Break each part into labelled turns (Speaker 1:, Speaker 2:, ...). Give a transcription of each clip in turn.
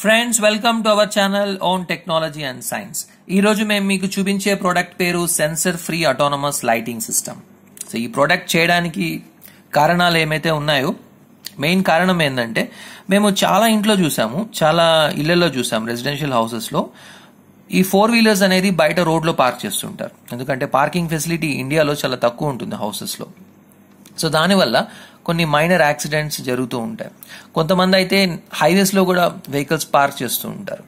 Speaker 1: friends welcome to our channel own technology and science ఈ రోజు మేము మీకు చూపించే ప్రోడక్ట్ పేరు sensor free autonomous lighting system so ఈ ప్రోడక్ట్ చేయడానికి కారణాలు ఏమైతే ఉన్నాయో మెయిన్ కారణం ఏంటంటే మేము చాలా ఇంట్లో చూసాము చాలా ఇళ్లలో చూసాం రెసిడెన్షియల్ హౌసెస్లో ఈ ఫోర్ వీలర్స్ అనేది బయట రోడ్లో పార్క్ చేస్తుంటారు ఎందుకంటే పార్కింగ్ ఫెసిలిటీ ఇండియాలో చాలా తక్కువ ఉంటుంది హౌసెస్లో సో దానివల్ల కొన్ని మైనర్ యాక్సిడెంట్స్ జరుగుతూ ఉంటాయి కొంతమంది అయితే హైవేస్లో కూడా వెహికల్స్ పార్క్ చేస్తూ ఉంటారు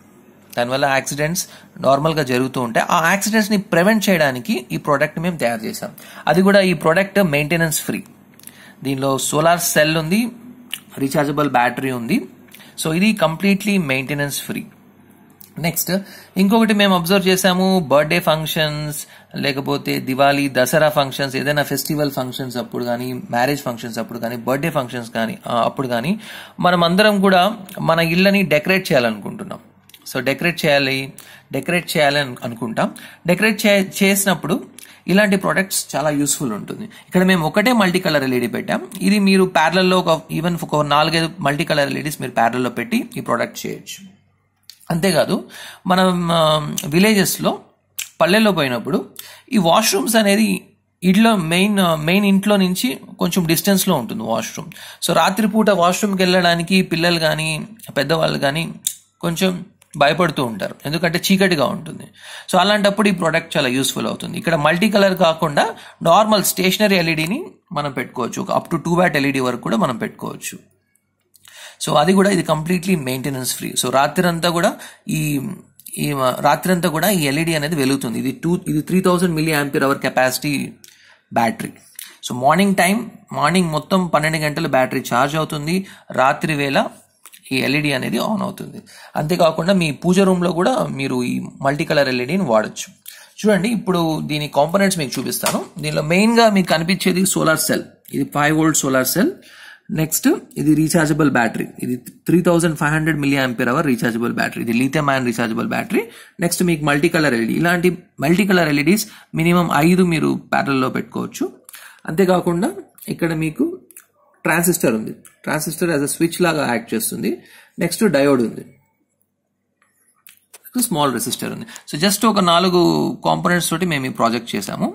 Speaker 1: దానివల్ల యాక్సిడెంట్స్ నార్మల్గా జరుగుతూ ఉంటాయి ఆ యాక్సిడెంట్స్ని ప్రివెంట్ చేయడానికి ఈ ప్రోడక్ట్ మేము తయారు చేసాం అది కూడా ఈ ప్రోడక్ట్ మెయింటెనెన్స్ ఫ్రీ దీనిలో సోలార్ సెల్ ఉంది రీఛార్జబుల్ బ్యాటరీ ఉంది సో ఇది కంప్లీట్లీ మెయింటెనెన్స్ ఫ్రీ నెక్స్ట్ ఇంకొకటి మేము అబ్జర్వ్ చేసాము బర్త్డే ఫంక్షన్స్ లేకపోతే దివాళీ దసరా ఫంక్షన్స్ ఏదైనా ఫెస్టివల్ ఫంక్షన్స్ అప్పుడు కానీ మ్యారేజ్ ఫంక్షన్స్ అప్పుడు కానీ బర్త్డే ఫంక్షన్స్ కానీ అప్పుడు కానీ మనం అందరం కూడా మన ఇళ్ళని డెకరేట్ చేయాలనుకుంటున్నాం సో డెకరేట్ చేయాలి డెకరేట్ అని అనుకుంటాం డెకరేట్ చేసినప్పుడు ఇలాంటి ప్రోడక్ట్స్ చాలా యూస్ఫుల్ ఉంటుంది ఇక్కడ మేము ఒకటే మల్టీ కలర్ ఎల్ఈడి పెట్టాం ఇది మీరు ప్యారలల్లో ఒక ఈవెన్ ఒక నాలుగైదు మల్టీ కలర్ ఎల్ఈడీస్ మీరు ప్యారలల్లో పెట్టి ఈ ప్రొడక్ట్ చేయొచ్చు అంతేకాదు మనం విలేజెస్లో పల్లెల్లో పోయినప్పుడు ఈ వాష్రూమ్స్ అనేది ఇంట్లో మెయిన్ మెయిన్ ఇంట్లో నుంచి కొంచెం డిస్టెన్స్లో ఉంటుంది వాష్రూమ్ సో రాత్రిపూట వాష్రూమ్కి వెళ్ళడానికి పిల్లలు కానీ పెద్దవాళ్ళు కానీ కొంచెం భయపడుతూ ఉంటారు ఎందుకంటే చీకటిగా ఉంటుంది సో అలాంటప్పుడు ఈ ప్రోడక్ట్ చాలా యూస్ఫుల్ అవుతుంది ఇక్కడ మల్టీ కలర్ కాకుండా నార్మల్ స్టేషనరీ ఎల్ఈడిని మనం పెట్టుకోవచ్చు ఒక up to two watt LED వరకు కూడా మనం పెట్టుకోవచ్చు సో అది కూడా ఇది కంప్లీట్లీ మెయింటెనెన్స్ ఫ్రీ సో రాత్రి అంతా కూడా ఈ ఈ రాత్రి అంతా కూడా ఈ ఎల్ఈడి e అనేది వెలుగుతుంది ఇది టూ ఇది three thousand milli ampere hour capacity battery so morning time morning మొత్తం పన్నెండు గంటలు బ్యాటరీ ఛార్జ్ అవుతుంది రాత్రి వేళ ఈ ఎల్ఈడి e అనేది ఆన్ అవుతుంది అంతేకాకుండా మీ పూజ రూమ్లో కూడా మీరు ఈ మల్టీ కలర్ ఎల్ఈడిని వాడచ్చు చూడండి ఇప్పుడు దీని కాంపోనెంట్స్ మీకు చూపిస్తాను దీనిలో మెయిన్గా మీకు కనిపించేది సోలార్ సెల్ ఇది five volt solar cell next ఇది రీఛార్జబుల్ బ్యాటరీ ఇది three thousand five hundred milli ampere hour rechargeable battery ఇది lithium ion rechargeable battery next మీకు మల్టీ కలర్ ఎల్ఈడి ఇలాంటి మల్టీ కలర్ ఎల్ఈడీస్ మినిమం ఐదు మీరు ప్యాటర్న్లో పెట్టుకోవచ్చు అంతేకాకుండా ఇక్కడ మీకు ట్రాన్సిస్టర్ ఉంది ట్రాన్సిస్టర్ యాజ్ అ స్విచ్ లాగా యాక్ట్ చేస్తుంది నెక్స్ట్ డయోడ్ ఉంది స్మాల్ రెసిస్టర్ ఉంది సో జస్ట్ ఒక నాలుగు కాంపోనెంట్స్ తోటి మేము ఈ ప్రాజెక్ట్ చేసాము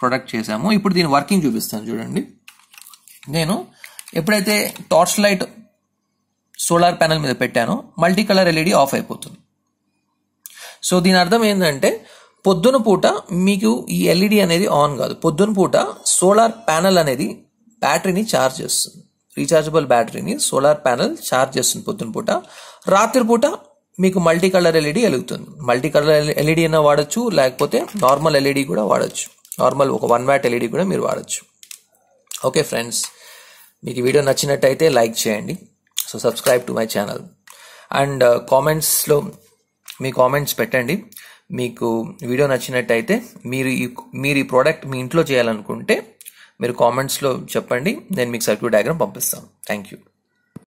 Speaker 1: ప్రొడక్ట్ చేసాము ఇప్పుడు దీని వర్కింగ్ చూపిస్తాను చూడండి నేను ఎప్పుడైతే టార్చ్ లైట్ సోలార్ ప్యానల్ మీద పెట్టానో మల్టీ కలర్ ఎల్ఈడి ఆఫ్ అయిపోతుంది సో దీని అర్థం ఏంటంటే పొద్దున పూట మీకు ఈ ఎల్ఈడి e అనేది ఆన్ కాదు పొద్దున పూట సోలార్ ప్యానల్ అనేది బ్యాటరీని ఛార్జ్ చేస్తుంది రీఛార్జబుల్ బ్యాటరీని సోలార్ ప్యానల్ ఛార్జ్ చేస్తుంది పొద్దున పూట రాత్రి పూట మీకు మల్టీ కలర్ ఎల్ఈడి వెలుగుతుంది మల్టీ కలర్ ఎల్ఈడి అయినా వాడచ్చు లేకపోతే నార్మల్ ఎల్ఈడి e కూడా వాడచ్చు నార్మల్ ఒక వన్ వ్యాట్ ఎల్ఈడి కూడా మీరు వాడచ్చు ఓకే ఫ్రెండ్స్ మీకు వీడియో నచ్చినట్టయితే లైక్ చేయండి so subscribe to my channel and కామెంట్స్లో uh, మీ కామెంట్స్ పెట్టండి మీకు వీడియో నచ్చినట్టయితే మీరు ఈ మీరు ఈ ప్రోడక్ట్ మీ ఇంట్లో చేయాలనుకుంటే మీరు కామెంట్స్లో చెప్పండి నేను మీకు సర్క్యూట్ డయాగ్రామ్ పంపిస్తాను థ్యాంక్ యూ